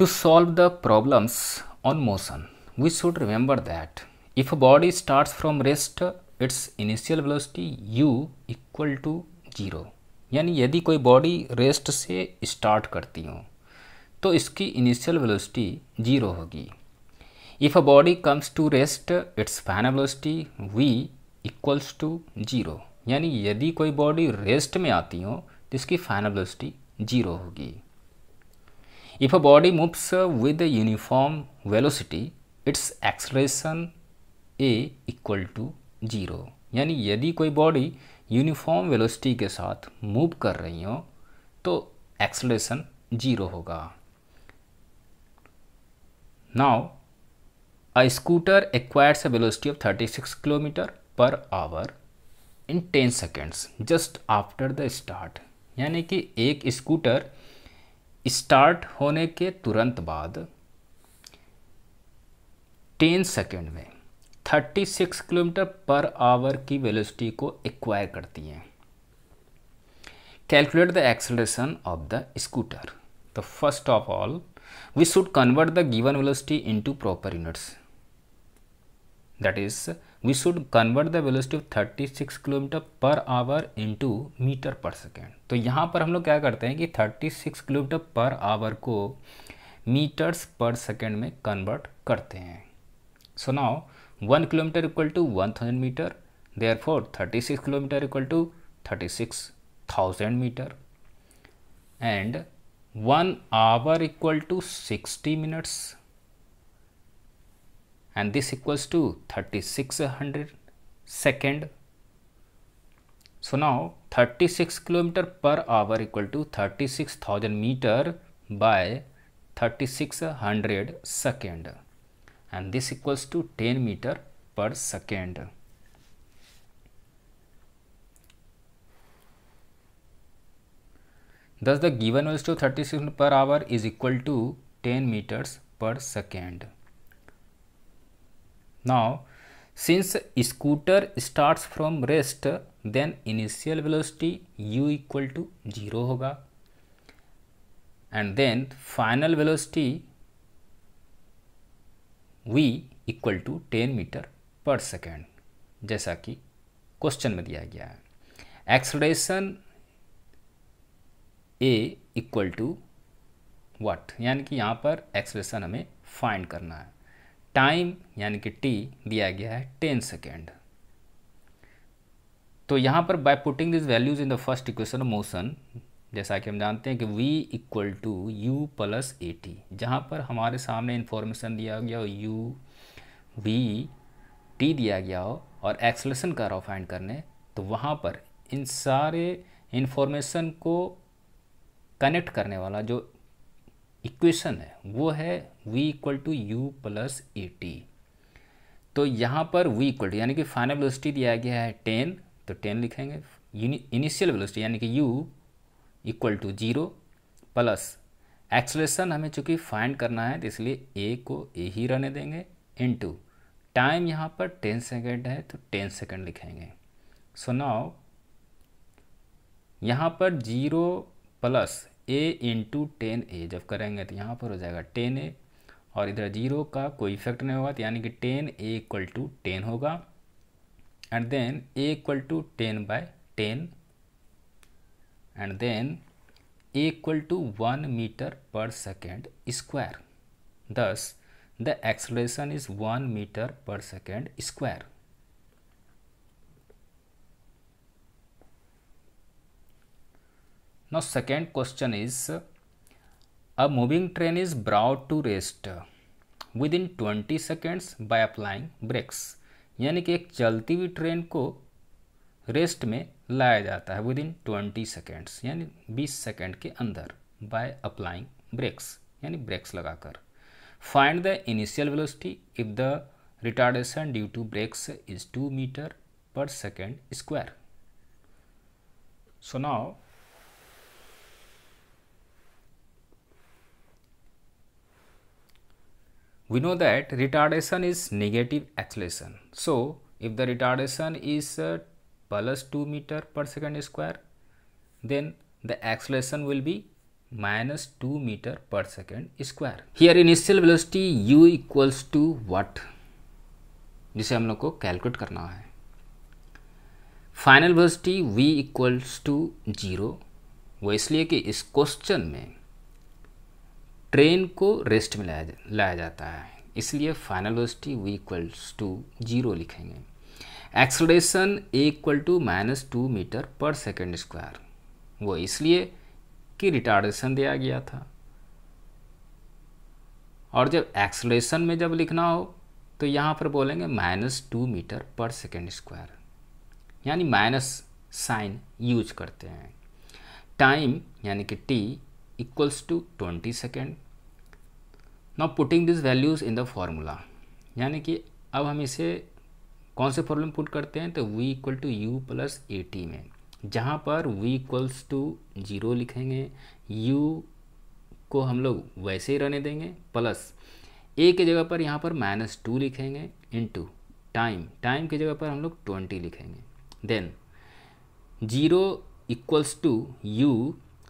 To solve the problems on motion, we should remember that if a body starts from rest, its initial velocity u equal to zero यानी यदि कोई body rest से start करती हो तो इसकी initial velocity zero होगी if a body comes to rest its final velocity we equals to zero यानी यदि कोई बॉडी रेस्ट में आती हो तो इसकी फाइनल वेलोसिटी जीरो होगी If a body moves with a uniform velocity, its acceleration a equal to zero यानी यदि कोई बॉडी यूनिफॉर्म वेलोसिटी के साथ मूव कर रही हो तो एक्सलेशन जीरो होगा now a scooter acquires a velocity of 36 kilometre per hour in 10 seconds just after the start यानी कि एक स्कूटर स्टार्ट होने के तुरंत बाद टेन सेकेंड में 36 किलोमीटर पर आवर की वेलोसिटी को एक्वायर करती हैं calculate the acceleration of the scooter तो first of all we should convert the given velocity into proper units that is we should convert the velocity of 36 kilometre per hour into metre per second तो यहाँ पर हम लोग क्या करते हैं कि 36 किलोमीटर पर आवर को मीटर्स पर सेकेंड में कन्वर्ट करते हैं so now one kilometre equal to one thousand metre therefore thirty six kilometre equal to thirty six thousand metre and one hour equal to sixty minutes and this equals to 3600 second. So now 36 kilometer per hour equal to 36,000 meter by 3600 second and this equals to 10 meter per second. Thus the given velocity of 36 per hour is equal to 10 meters per second. Now, since scooter starts from rest, then initial velocity u equal to 0 होगा and then final velocity v equal to 10 metre per second जैसा कि question में दिया गया है acceleration a equal to what यानी कि यहाँ पर एक्सलेशन हमें फाइंड करना है टाइम यानी कि टी दिया गया है टेन सेकेंड तो यहाँ पर by putting this values in the first equation of motion जैसा कि हम जानते हैं कि v equal to u plus a t जहाँ पर हमारे सामने इन्फॉर्मेशन दिया गया हो u v t दिया गया हो और एक्सलेशन का रॉ फाइंड करने तो वहाँ पर इन सारे इन्फॉर्मेशन को कनेक्ट करने वाला जो इक्वेशन है वो है v equal to u plus a t तो यहाँ पर v इक्वल टू यानी कि फाइनल वेलोसिटी दिया गया है टेन तो टेन लिखेंगे इनिशियल वेलोसिटी यानी कि u equal to zero plus acceleration हमें चूंकि फाइंड करना है तो इसलिए a को a ही रहने देंगे इन टू टाइम यहाँ पर टेन सेकेंड है तो टेन सेकेंड लिखेंगे सो नाउ यहाँ पर zero plus a into ten a जब करेंगे तो यहाँ पर हो जाएगा टेन ए और इधर जीरो का कोई इफेक्ट नहीं होगा तो यानी कि ten a equal to ten होगा and then a equal to ten by ten and then a equal to one metre per second square thus the acceleration is one metre per second square now second question is a moving train is brought to rest within 20 seconds by applying brakes यानी कि एक चलती हुई train को rest में लाया जाता है विद इन ट्वेंटी सेकेंड्स यानी बीस सेकेंड के अंदर बाय अप्लाइंग ब्रेक्स यानी ब्रेक्स लगाकर find the initial velocity if the retardation due to brakes is two metre per second square so now we know that retardation is negative acceleration. So, if the retardation is uh, plus 2 meter per second square, then the acceleration will be minus 2 meter per second square. Here initial velocity u equals to what? जिसे हम लोग को calculate करना है final velocity v equals to zero वो इसलिए कि इस क्वेश्चन में ट्रेन को रेस्ट में लाया जा, लाया जाता है इसलिए final velocity we equals to zero लिखेंगे acceleration a equal to minus two metre per second square वो इसलिए कि रिटार्डेशन दिया गया था और जब एक्सलेशन में जब लिखना हो तो यहाँ पर बोलेंगे minus two metre per second square यानी माइनस साइन यूज करते हैं टाइम यानी कि t equals to 20 second now putting these values in the formula यानी कि अब हम इसे कौन से प्रॉब्लम पुट करते हैं तो v equal to u plus a t में जहाँ पर v इक्वल्स टू जीरो लिखेंगे u को हम लोग वैसे ही रहने देंगे प्लस ए के जगह पर यहाँ पर माइनस टू लिखेंगे इंटू टाइम टाइम के जगह पर हम लोग ट्वेंटी लिखेंगे then zero equals to u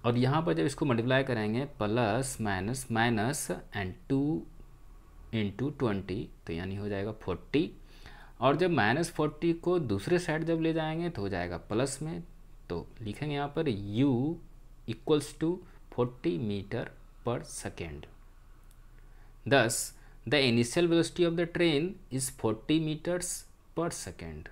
और यहाँ पर जब इसको मल्टीप्लाई करेंगे plus minus minus and two into twenty तो यानी हो जाएगा फोर्टी और जब माइनस फोर्टी को दूसरे साइड जब ले जाएंगे तो हो जाएगा प्लस में तो लिखेंगे यहाँ पर u equals to forty metre per second thus the initial velocity of the train is forty metres per second